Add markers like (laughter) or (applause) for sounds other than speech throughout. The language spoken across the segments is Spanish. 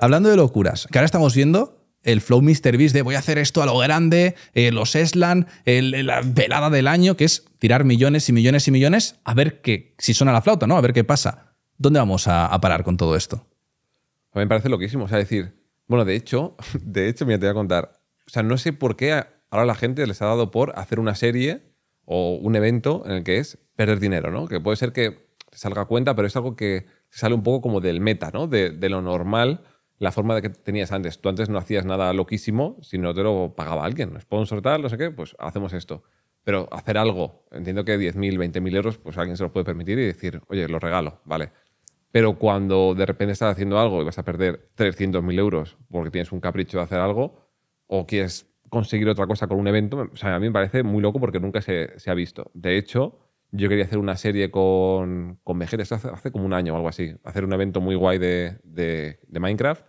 Hablando de locuras, que ahora estamos viendo el flow Beast de voy a hacer esto a lo grande, eh, los Eslan, la velada del año, que es tirar millones y millones y millones, a ver si suena la flauta, ¿no? A ver qué pasa. ¿Dónde vamos a, parar con todo esto? A mí me parece loquísimo. O sea, decir, bueno, de hecho, (laughs) de hecho, mira, te voy a contar. O sea, no sé por qué ahora la gente les ha dado por hacer una serie o un evento en el que es perder dinero, ¿no? Que puede ser que salga cuenta, pero es algo que sale un poco como del meta, ¿no? de lo normal la forma de que tenías antes. Tú antes no hacías nada loquísimo, sino te lo pagaba alguien, sponsor, tal, no sé qué, pues hacemos esto. Pero hacer algo, entiendo que 10.000, 20.000 euros, pues alguien se lo puede permitir y decir, oye, lo regalo, vale. Pero cuando de repente estás haciendo algo y vas a perder 300.000 euros porque tienes un capricho de hacer algo o quieres conseguir otra cosa con un evento, a mí me parece muy loco porque nunca se, ha visto. De hecho, yo quería hacer una serie con, con hace, como un año o algo así, hacer un evento muy guay de Minecraft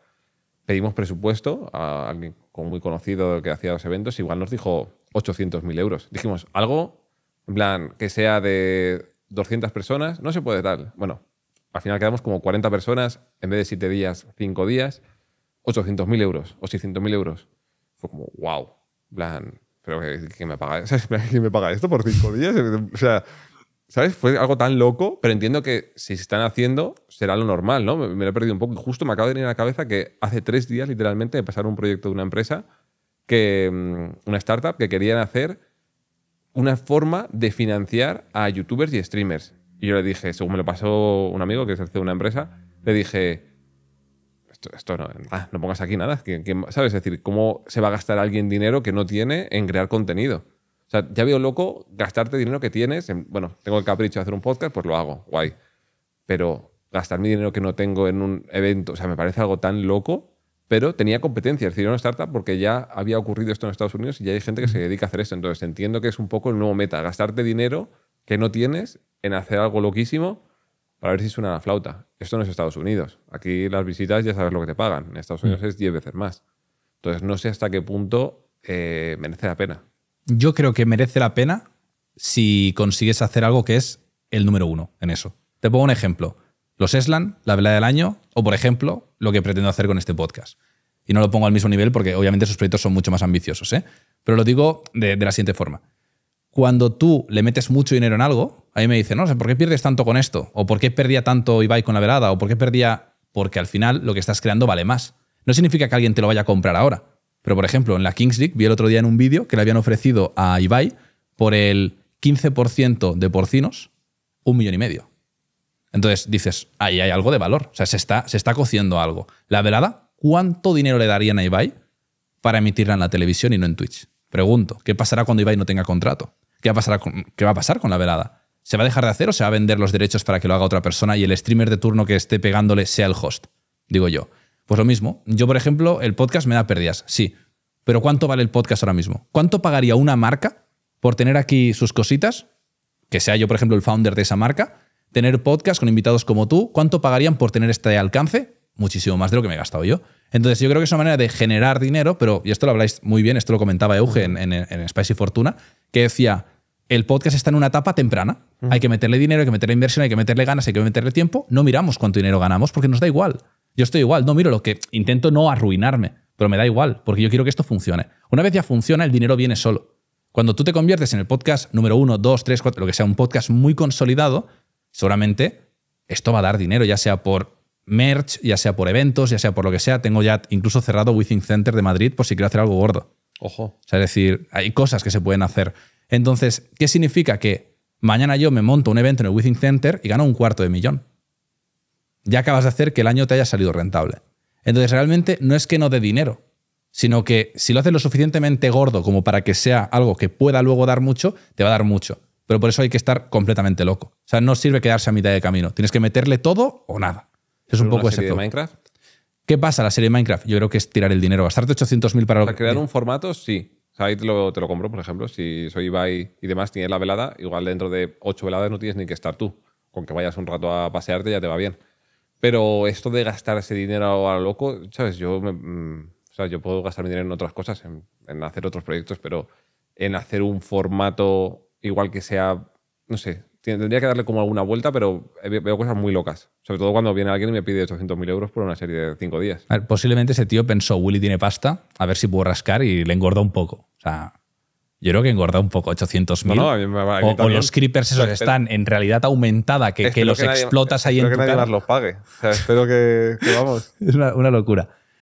pedimos presupuesto a alguien muy conocido que hacía los eventos, igual nos dijo 800.000 euros. Dijimos, algo, en plan, que sea de 200 personas, no se puede tal. Bueno, al final quedamos como 40 personas, en vez de 7 días, 5 días, 800.000 euros o 600.000 euros. Fue como, wow, plan, pero me paga, (laughs) me paga esto por 5 días? (laughs) O sea, ¿Sabes? Fue algo tan loco, pero entiendo que si se están haciendo, será lo normal, ¿no? Me, lo he perdido un poco. justo me acaba de venir a la cabeza que hace tres días, literalmente, me pasaron un proyecto de una empresa, que, mm, una startup, que querían hacer una forma de financiar a youtubers y streamers. Y yo le dije, según me lo pasó un amigo que es el CEO de una empresa, le dije, esto, no, ah, no pongas aquí nada. ¿Sabes? Es decir, ¿cómo se va a gastar alguien dinero que no tiene en crear contenido? O sea, ya veo loco gastarte dinero que tienes. En, bueno, tengo el capricho de hacer un podcast, pues lo hago, guay. Pero gastar mi dinero que no tengo en un evento, o sea, me parece algo tan loco, pero tenía competencia. Es decir, era una startup porque ya había ocurrido esto en Estados Unidos y ya hay gente que se dedica a hacer esto. Entonces, entiendo que es un poco el nuevo meta, gastarte dinero que no tienes en hacer algo loquísimo para ver si suena la flauta. Esto no es Estados Unidos. Aquí las visitas ya sabes lo que te pagan. En Estados mm. Unidos es 10 veces más. Entonces, no sé hasta qué punto eh, merece la pena yo creo que merece la pena si consigues hacer algo que es el número uno en eso. Te pongo un ejemplo. Los Eslan, la velada del año, o por ejemplo, lo que pretendo hacer con este podcast. Y no lo pongo al mismo nivel porque obviamente esos proyectos son mucho más ambiciosos, ¿eh? Pero lo digo de, la siguiente forma. Cuando tú le metes mucho dinero en algo, a mí me dicen, no sé, ¿por qué pierdes tanto con esto? ¿O por qué perdía tanto Ibai con la velada? ¿O por qué perdía...? Porque al final lo que estás creando vale más. No significa que alguien te lo vaya a comprar ahora. Pero, por ejemplo, en la Kings League vi el otro día en un vídeo que le habían ofrecido a Ibai por el 15% de porcinos un millón y medio. Entonces dices, ahí hay algo de valor. O sea, se está, se está cociendo algo. La velada, ¿cuánto dinero le darían a Ibai para emitirla en la televisión y no en Twitch? Pregunto, ¿qué pasará cuando Ibai no tenga contrato? ¿Qué va a pasar con, qué va a pasar con la velada? ¿Se va a dejar de hacer o se va a vender los derechos para que lo haga otra persona y el streamer de turno que esté pegándole sea el host? Digo yo. Pues lo mismo. Yo, por ejemplo, el podcast me da pérdidas, sí. Pero ¿cuánto vale el podcast ahora mismo? ¿Cuánto pagaría una marca por tener aquí sus cositas? Que sea yo, por ejemplo, el founder de esa marca. Tener podcast con invitados como tú. ¿Cuánto pagarían por tener este alcance? Muchísimo más de lo que me he gastado yo. Entonces, yo creo que es una manera de generar dinero, pero, y esto lo habláis muy bien, esto lo comentaba Euge en, en, y Fortuna, que decía, el podcast está en una etapa temprana. Hay que meterle dinero, hay que meterle inversión, hay que meterle ganas, hay que meterle tiempo. No miramos cuánto dinero ganamos porque nos da igual. Yo estoy igual, no miro lo que intento no arruinarme, pero me da igual, porque yo quiero que esto funcione. Una vez ya funciona, el dinero viene solo. Cuando tú te conviertes en el podcast número uno, dos, tres, cuatro, lo que sea, un podcast muy consolidado, seguramente esto va a dar dinero, ya sea por merch, ya sea por eventos, ya sea por lo que sea. Tengo ya incluso cerrado Within Center de Madrid por si quiero hacer algo gordo. Ojo. sea, es decir, hay cosas que se pueden hacer. Entonces, ¿qué significa? Que mañana yo me monto un evento en el Within Center y gano un cuarto de millón ya acabas de hacer que el año te haya salido rentable. Entonces realmente no es que no dé dinero, sino que si lo haces lo suficientemente gordo como para que sea algo que pueda luego dar mucho, te va a dar mucho. Pero por eso hay que estar completamente loco. O sea, no sirve quedarse a mitad de camino. Tienes que meterle todo o nada. Es un poco de Minecraft? ¿Qué pasa la serie de Minecraft? Yo creo que es tirar el dinero. Gastarte 800.000 para... Para crear un formato, sí. O ahí te lo, te lo, compro, por ejemplo. Si soy Ibai y demás, tienes la velada. Igual dentro de ocho veladas no tienes ni que estar tú. Con que vayas un rato a pasearte ya te va bien. Pero esto de gastar ese dinero a loco, ¿sabes? Yo, mm, yo puedo gastar mi dinero en otras cosas, en, hacer otros proyectos, pero en hacer un formato igual que sea, no sé, tendría que darle como alguna vuelta, pero veo cosas muy locas. Sobre todo cuando viene alguien y me pide 800.000 euros por una serie de cinco días. posiblemente ese tío pensó, Willy tiene pasta, a ver si puedo rascar y le engorda un poco. O sea, yo creo que engorda un poco 800.000. o, los creepers esos que están en realidad aumentada, que, que los explotas ahí en tu que nadie los pague. O sea, espero que, vamos. (laughs) es una locura.